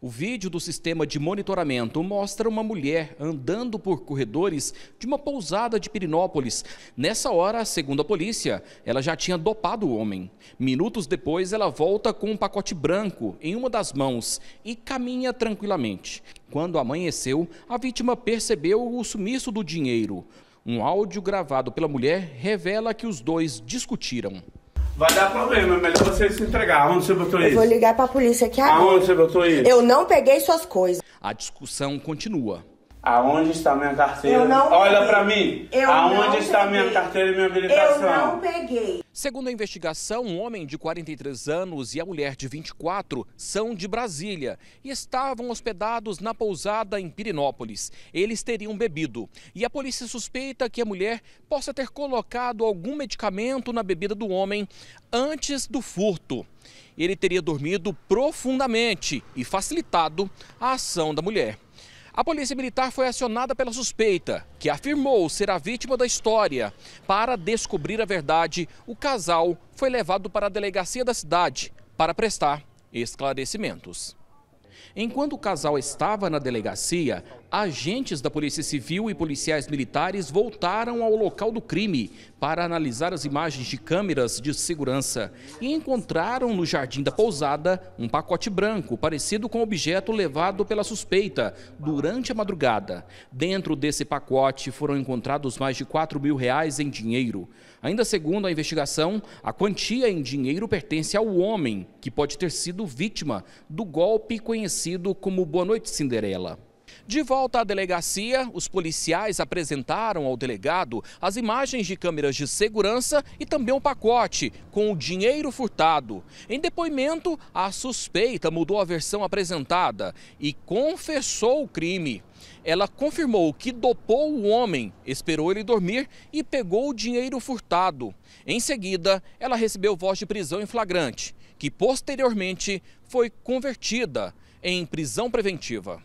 O vídeo do sistema de monitoramento mostra uma mulher andando por corredores de uma pousada de Pirinópolis. Nessa hora, segundo a polícia, ela já tinha dopado o homem. Minutos depois, ela volta com um pacote branco em uma das mãos e caminha tranquilamente. Quando amanheceu, a vítima percebeu o sumiço do dinheiro. Um áudio gravado pela mulher revela que os dois discutiram. Vai dar problema, é melhor você se entregar. Onde você botou isso? Eu vou ligar pra polícia aqui agora. Aonde você botou isso? Eu não peguei suas coisas. A discussão continua. Aonde está minha carteira? Olha para mim. Eu Aonde está peguei. minha carteira e minha habilitação? Eu não peguei. Segundo a investigação, um homem de 43 anos e a mulher de 24 são de Brasília e estavam hospedados na pousada em Pirinópolis. Eles teriam bebido e a polícia suspeita que a mulher possa ter colocado algum medicamento na bebida do homem antes do furto. Ele teria dormido profundamente e facilitado a ação da mulher. A polícia militar foi acionada pela suspeita, que afirmou ser a vítima da história. Para descobrir a verdade, o casal foi levado para a delegacia da cidade para prestar esclarecimentos. Enquanto o casal estava na delegacia, agentes da Polícia Civil e policiais militares voltaram ao local do crime para analisar as imagens de câmeras de segurança e encontraram no jardim da pousada um pacote branco parecido com o objeto levado pela suspeita durante a madrugada. Dentro desse pacote foram encontrados mais de 4 mil reais em dinheiro. Ainda segundo a investigação, a quantia em dinheiro pertence ao homem, que pode ter sido vítima do golpe conhecido conhecido como Boa Noite Cinderela. De volta à delegacia, os policiais apresentaram ao delegado as imagens de câmeras de segurança e também um pacote com o dinheiro furtado. Em depoimento, a suspeita mudou a versão apresentada e confessou o crime. Ela confirmou que dopou o homem, esperou ele dormir e pegou o dinheiro furtado. Em seguida, ela recebeu voz de prisão em flagrante, que posteriormente foi convertida em prisão preventiva.